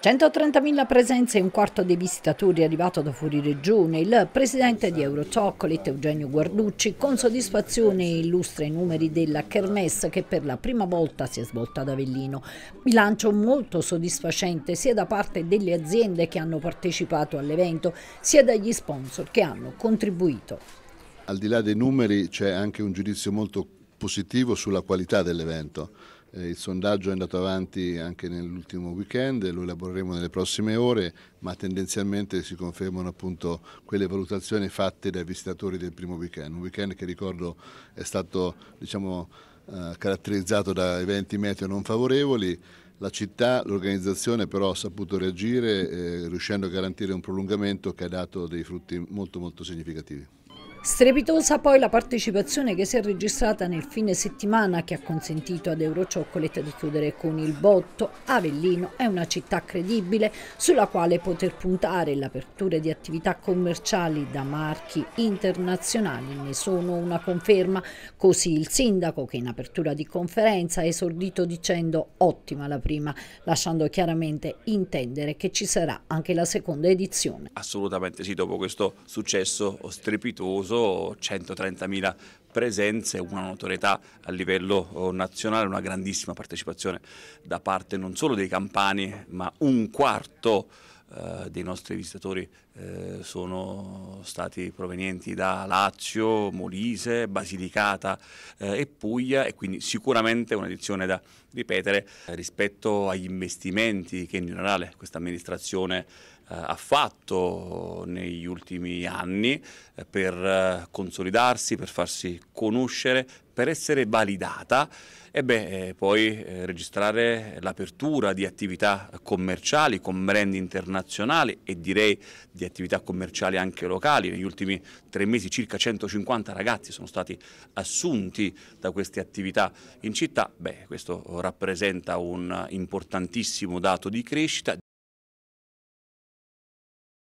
130.000 presenze e un quarto dei visitatori arrivato da fuori regione. Il presidente di Eurotoccolit, Eugenio Guarducci, con soddisfazione illustra i numeri della Kermesse che per la prima volta si è svolta ad Avellino. Bilancio molto soddisfacente sia da parte delle aziende che hanno partecipato all'evento, sia dagli sponsor che hanno contribuito. Al di là dei numeri c'è anche un giudizio molto positivo sulla qualità dell'evento eh, il sondaggio è andato avanti anche nell'ultimo weekend, lo elaboreremo nelle prossime ore, ma tendenzialmente si confermano appunto quelle valutazioni fatte dai visitatori del primo weekend, un weekend che ricordo è stato diciamo, eh, caratterizzato da eventi meteo non favorevoli. La città, l'organizzazione però ha saputo reagire eh, riuscendo a garantire un prolungamento che ha dato dei frutti molto molto significativi. Strepitosa poi la partecipazione che si è registrata nel fine settimana che ha consentito ad Eurocioccoletta di chiudere con il botto. Avellino è una città credibile sulla quale poter puntare l'apertura di attività commerciali da marchi internazionali ne sono una conferma, così il sindaco che in apertura di conferenza ha esordito dicendo ottima la prima, lasciando chiaramente intendere che ci sarà anche la seconda edizione. Assolutamente sì, dopo questo successo strepitoso avuto 130.000 presenze, una notorietà a livello oh, nazionale, una grandissima partecipazione da parte non solo dei campani, ma un quarto eh, dei nostri visitatori eh, sono stati provenienti da Lazio, Molise, Basilicata eh, e Puglia e quindi sicuramente un'edizione da ripetere eh, rispetto agli investimenti che in generale questa amministrazione eh, ha fatto negli ultimi anni eh, per eh, consolidarsi, per farsi conoscere, per essere validata e beh, poi registrare l'apertura di attività commerciali con brand internazionali e direi di attività commerciali anche locali. Negli ultimi tre mesi circa 150 ragazzi sono stati assunti da queste attività in città. Beh, questo rappresenta un importantissimo dato di crescita.